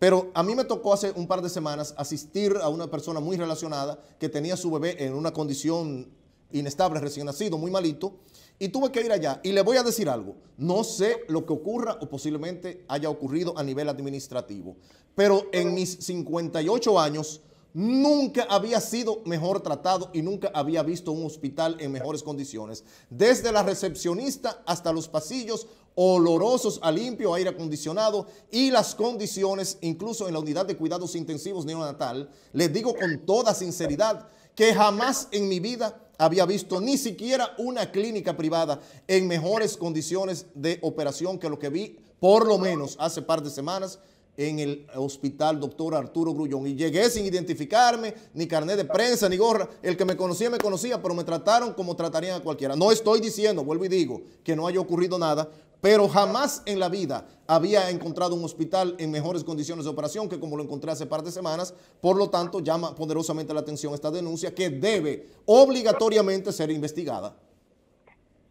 Pero a mí me tocó hace un par de semanas asistir a una persona muy relacionada que tenía su bebé en una condición inestable, recién nacido, muy malito, y tuve que ir allá. Y le voy a decir algo, no sé lo que ocurra o posiblemente haya ocurrido a nivel administrativo, pero en mis 58 años nunca había sido mejor tratado y nunca había visto un hospital en mejores condiciones. Desde la recepcionista hasta los pasillos, olorosos a limpio aire acondicionado y las condiciones, incluso en la unidad de cuidados intensivos neonatal, les digo con toda sinceridad que jamás en mi vida había visto ni siquiera una clínica privada en mejores condiciones de operación que lo que vi por lo menos hace par de semanas en el hospital doctor Arturo Grullón y llegué sin identificarme, ni carnet de prensa, ni gorra. El que me conocía, me conocía, pero me trataron como tratarían a cualquiera. No estoy diciendo, vuelvo y digo, que no haya ocurrido nada, pero jamás en la vida había encontrado un hospital en mejores condiciones de operación que como lo encontré hace par de semanas. Por lo tanto, llama poderosamente la atención esta denuncia que debe obligatoriamente ser investigada.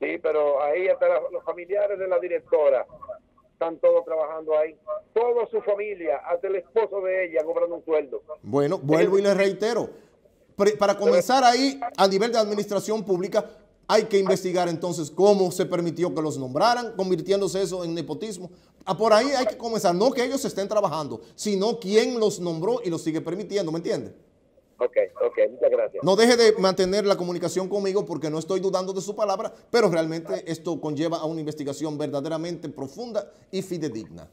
Sí, pero ahí están los familiares de la directora están todos trabajando ahí. Toda su familia, hasta el esposo de ella, cobrando un sueldo. Bueno, vuelvo y le reitero. Para comenzar ahí, a nivel de administración pública, hay que investigar entonces cómo se permitió que los nombraran, convirtiéndose eso en nepotismo. Ah, por ahí hay que comenzar, no que ellos estén trabajando, sino quién los nombró y los sigue permitiendo, ¿me entiendes? Ok, ok, muchas gracias. No deje de mantener la comunicación conmigo porque no estoy dudando de su palabra, pero realmente esto conlleva a una investigación verdaderamente profunda y fidedigna.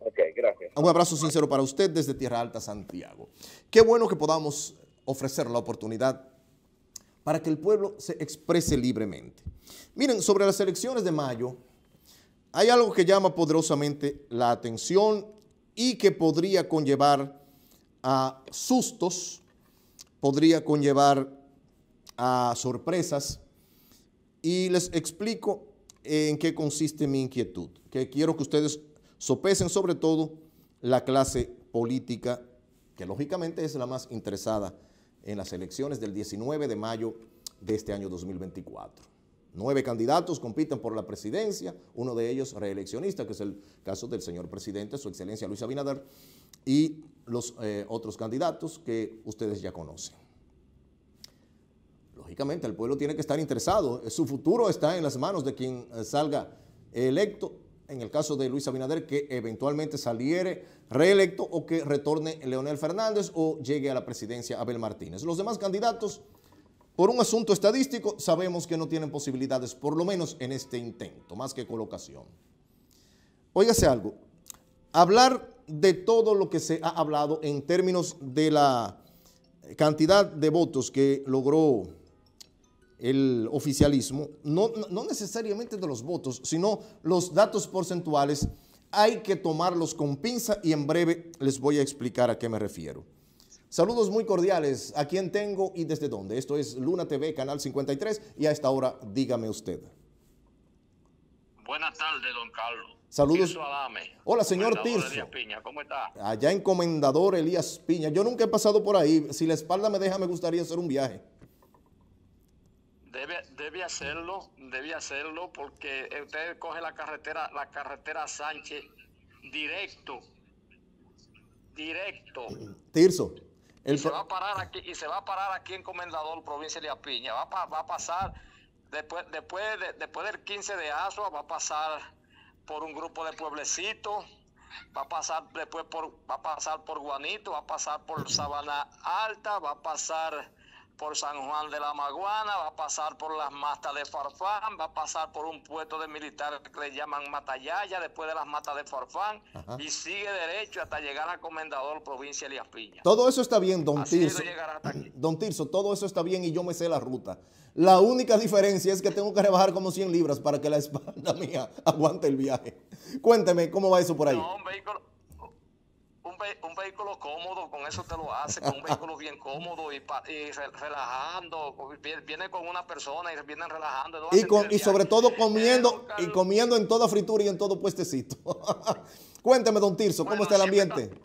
Ok, gracias. Un abrazo sincero para usted desde Tierra Alta, Santiago. Qué bueno que podamos ofrecer la oportunidad para que el pueblo se exprese libremente. Miren, sobre las elecciones de mayo, hay algo que llama poderosamente la atención y que podría conllevar a sustos, podría conllevar a sorpresas y les explico en qué consiste mi inquietud, que quiero que ustedes sopesen sobre todo la clase política, que lógicamente es la más interesada en las elecciones del 19 de mayo de este año 2024. Nueve candidatos compiten por la presidencia, uno de ellos reeleccionista, que es el caso del señor presidente, su excelencia Luis Abinader, y los eh, otros candidatos que ustedes ya conocen. Lógicamente, el pueblo tiene que estar interesado. Eh, su futuro está en las manos de quien eh, salga electo. En el caso de Luis Abinader, que eventualmente saliere reelecto o que retorne Leonel Fernández o llegue a la presidencia Abel Martínez. Los demás candidatos, por un asunto estadístico, sabemos que no tienen posibilidades, por lo menos en este intento, más que colocación. Óigase algo, hablar de todo lo que se ha hablado en términos de la cantidad de votos que logró el oficialismo, no, necesariamente de los votos, sino los datos porcentuales, hay que tomarlos con pinza y en breve les voy a explicar a qué me refiero. Saludos muy cordiales a quien tengo y desde dónde. Esto es Luna TV, Canal 53 y a esta hora dígame usted. Buenas tardes, don Carlos. Saludos. Hola, señor Tirso. Piña, ¿cómo está? Allá en Comendador Elías Piña. Yo nunca he pasado por ahí. Si la espalda me deja, me gustaría hacer un viaje. Debe, hacerlo, debe hacerlo, porque usted coge la carretera, la carretera Sánchez directo, directo. Tirso. Y, se va a parar aquí, y se va a parar aquí en Comendador, provincia de Elías Piña. Va, a pasar, después, después, de, después del 15 de Asua, va a pasar por un grupo de pueblecitos, va a pasar después por, va a pasar por Guanito, va a pasar por Sabana Alta, va a pasar por San Juan de la Maguana, va a pasar por las matas de Farfán, va a pasar por un puesto de militar que le llaman Matallaya, después de las matas de Farfán, y sigue derecho hasta llegar a Comendador, provincia de Elías Todo eso está bien, don Tirso. Don Tirso, todo eso está bien y yo me sé la ruta. La única diferencia es que tengo que rebajar como 100 libras para que la espalda mía aguante el viaje. Cuénteme, ¿cómo va eso por ahí? No, un vehículo un, vehículo cómodo, con eso te lo hace, con un vehículo bien cómodo y, relajando, viene con una persona y vienen relajando. y, y sobre todo comiendo, y comiendo en toda fritura y en todo puestecito. Cuénteme, don Tirso, ¿cómo está el ambiente?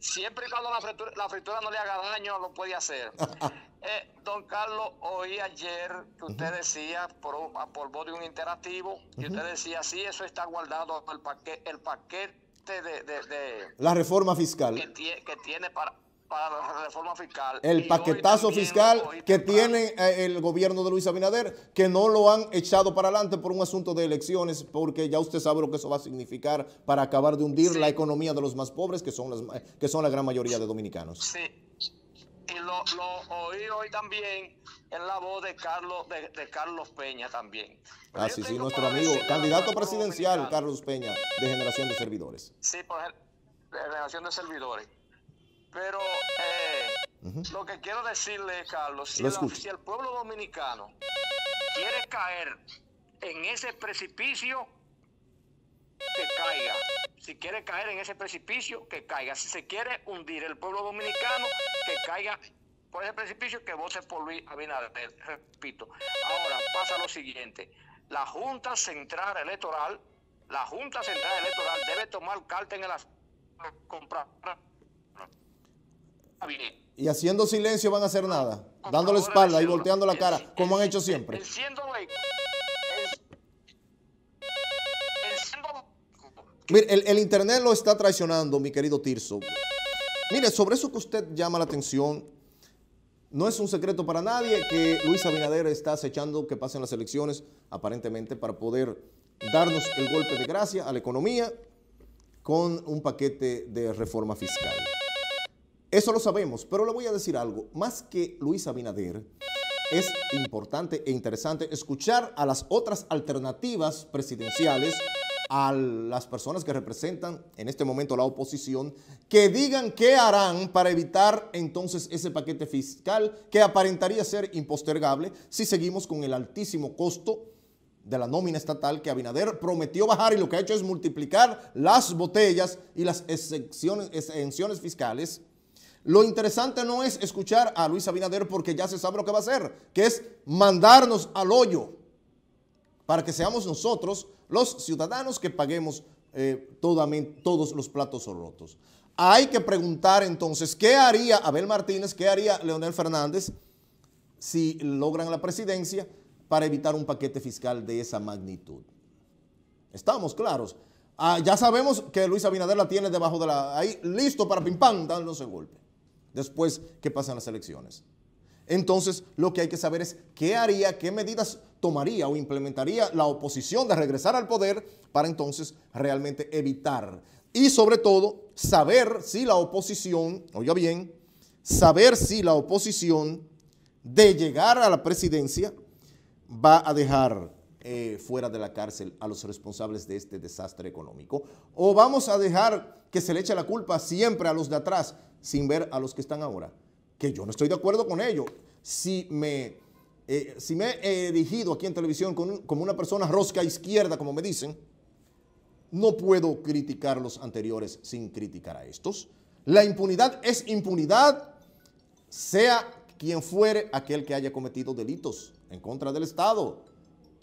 siempre y cuando la fritura, no le haga daño, lo puede hacer. Eh, don Carlos, oí ayer que usted decía, por, por voz de un interactivo, que usted decía, sí, eso está guardado, el, el paquete de, la reforma fiscal. Que, tiene para, la reforma fiscal. El paquetazo fiscal que tiene eh, el gobierno de Luis Abinader, que no lo han echado para adelante por un asunto de elecciones, porque ya usted sabe lo que eso va a significar para acabar de hundir la economía de los más pobres, que son, las, que son la gran mayoría de dominicanos. Sí. Y lo oí hoy también es la voz de Carlos, de, Carlos Peña también. Ah, Así sí, nuestro amigo, candidato presidencial Carlos Peña, de generación de servidores. Sí, por pues, de generación de servidores. Pero eh, lo que quiero decirle, Carlos, si el pueblo dominicano quiere caer en ese precipicio, que caiga. Si quiere caer en ese precipicio, que caiga. Si se quiere hundir el pueblo dominicano, que caiga por ese precipicio que vote por Luis Abinader, repito. Ahora pasa lo siguiente, la Junta Central Electoral, la Junta Central Electoral debe tomar carta en el comprar y haciendo silencio van a hacer nada, Dándole espalda y volteando la cara, como han hecho siempre. Mire, el, el, internet lo está traicionando, mi querido Tirso. Mire, sobre eso que usted llama la atención, no es un secreto para nadie que Luis Abinader está acechando que pasen las elecciones aparentemente para poder darnos el golpe de gracia a la economía con un paquete de reforma fiscal. Eso lo sabemos, pero le voy a decir algo. Más que Luis Abinader, es importante e interesante escuchar a las otras alternativas presidenciales a las personas que representan en este momento la oposición que digan qué harán para evitar entonces ese paquete fiscal que aparentaría ser impostergable si seguimos con el altísimo costo de la nómina estatal que Abinader prometió bajar y lo que ha hecho es multiplicar las botellas y las exenciones, fiscales. Lo interesante no es escuchar a Luis Abinader porque ya se sabe lo que va a hacer, que es mandarnos al hoyo para que seamos nosotros los ciudadanos que paguemos eh, todos los platos rotos. Hay que preguntar entonces, ¿qué haría Abel Martínez, qué haría Leonel Fernández si logran la presidencia para evitar un paquete fiscal de esa magnitud? Estamos claros. Ah, ya sabemos que Luis Abinader la tiene debajo de la... Ahí, listo para pim pam, el golpe. Después que pasan las elecciones. Entonces, lo que hay que saber es qué haría, qué medidas tomaría o implementaría la oposición de regresar al poder para entonces realmente evitar. Y sobre todo, saber si la oposición, oiga bien, saber si la oposición de llegar a la presidencia va a dejar eh, fuera de la cárcel a los responsables de este desastre económico? ¿O vamos a dejar que se le eche la culpa siempre a los de atrás sin ver a los que están ahora? Que yo no estoy de acuerdo con ello. Si me eh, si me he dirigido aquí en televisión como una persona rosca izquierda, como me dicen, no puedo criticar los anteriores sin criticar a estos. La impunidad es impunidad, sea quien fuere aquel que haya cometido delitos en contra del Estado.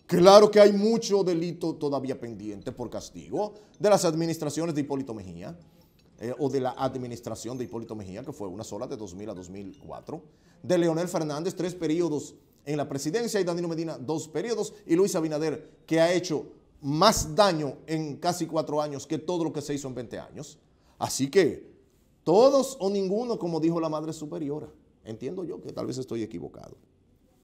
Claro que hay mucho delito todavía pendiente por castigo de las administraciones de Hipólito Mejía. Eh, o de la administración de Hipólito Mejía, que fue una sola de 2000 a 2004, de Leonel Fernández, tres periodos en la presidencia y Danilo Medina dos periodos y Luis Abinader que ha hecho más daño en casi cuatro años que todo lo que se hizo en 20 años. Así que todos o ninguno, como dijo la Madre Superiora. Entiendo yo que tal vez estoy equivocado.